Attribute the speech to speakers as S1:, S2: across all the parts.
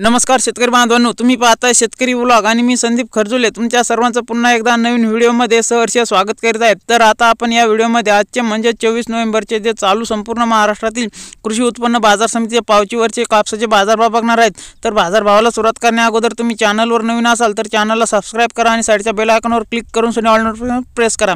S1: नमस्कार शेतकरी बांधवांनो तुम्ही पाहताय शेतकरी ब्लॉग आणि मी संदीप खरजुले तुमच्या सर्वांचं पुन्हा एकदा नवीन व्हिडिओमध्ये सहर्ष स्वागत करीत आहेत तर आता आपण या व्हिडिओमध्ये आजचे म्हणजे चोवीस नोव्हेंबरचे जे चालू संपूर्ण महाराष्ट्रातील कृषी उत्पन्न बाजार समितीचे पावचीवरचे कापसाचे बाजारभाव बघणार आहेत तर बाजारभावाला सुरुवात करण्या अगोदर तुम्ही चॅनलवर नवीन असाल तर चॅनलला सबस्क्राईब करा आणि साईडच्या बेल आयकॉनवर क्लिक करून सोनी ऑल नोटिफिकेशन प्रेस करा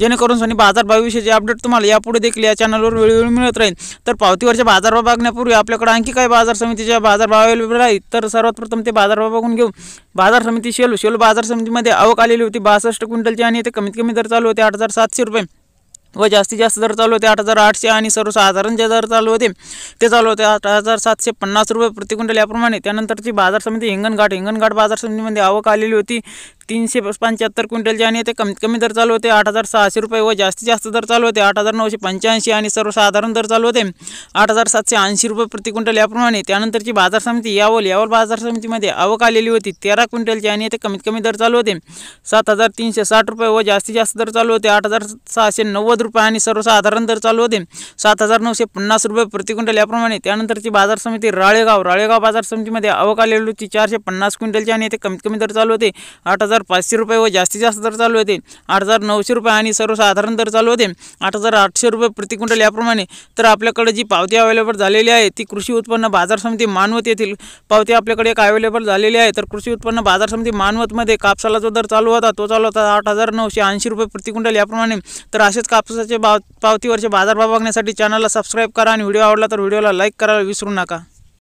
S1: जेणेकरून सोनी बाजारभावाविषयीचे अपडेट तुम्हाला यापुढे देखील या चॅनलवर वेळोवेळी मिळत राहील तर पावतीवरच्या बाजारभाव बघण्यापूर्वी आपल्याकडे आणखी काही बाजार समितीच्या बाजारभाव अवेलेबल आहेत तर सर्वात प्रथम ते बाजार समिति शेल शेल बाजार समितीमध्ये आवक आती होती बासष्ट क्विंटलची कमीत कमी दर चालू होते आठ हजार सात रुपये व जास्तीत जास्त दर चालू होते आठ हजार आठशे आणि सर्वसाधारण जे दर चालू होते ते चालू होते आठ हजार सातशे पन्नास रुपये प्रति क्विंटल याप्रमाणे त्यानंतरची बाजार समिती हिंगणघाट हिंगणघाट बाजार समिति में आवक आलेली होती तीन से पंचहत्तर क्विंटल जे आणि कमीत कमी दर चालू होते आठ हजार सहाशे रुपये व जास्तीत जास्त दर चालू होते आठ हजार नौशे पंच्याऐंशी आणि सर्वसाधारण दर चालू होते आठ हजार सातशे ऐंशी रुपये प्रति क्विंटल याप्रमाणे त्यानंतरची बाजार समिति यावल यावल बाजार समिति में आवक आलेली होती तेरा क्विंटलची आणि ते कमीत कमी दर चालू होते सात हजार से साठ रुपये व जास्तीत जास्त दर चालू होते आठ हजार सहाशे नव्वद रुपये आणि सर्वसाधारण दर चालू होते सात हजार नौशे पन्नास रुपये प्रति क्विंटल याप्रमाणे त्यानंतरची बाजार समिति राळेगाव राळेगाव बाजार में आवक आती चारशे पन्नास क्विंटल आणि ते कमीत कमी दर चालू होते आठ हजार हजार पाचशे रुपये व जास्ती जास्त दर चालू होते आठ हजार नौशे रुपये आणि सर्वसाधारण दर चालू होते आठ हजार आठशे रुपये प्रति क्विंटल याप्रमाणे तो आपल्याकडे जी पावती अवेलेबल झालेली ती कृषि उत्पन्न बाजार समिति मानवत येथील पावती आपल्याकडे एक अवेलेबल झालेली आहे तर उत्पन्न बाजार समिति मानवत मानवतमध्ये कापसाला जो दर चालू होता तो चालू होता आठ हजार नौशे ऐंशी रुपये प्रति क्विंटल याप्रमाणे तर असेच कापसाचे भाव पावतीवरचे बाजारभाव बघण्यासाठी चॅनलला सबस्क्राईब करा आणि व्हिडिओ वीडियो तर व्हिडिओला लाईक करायला विसरू ना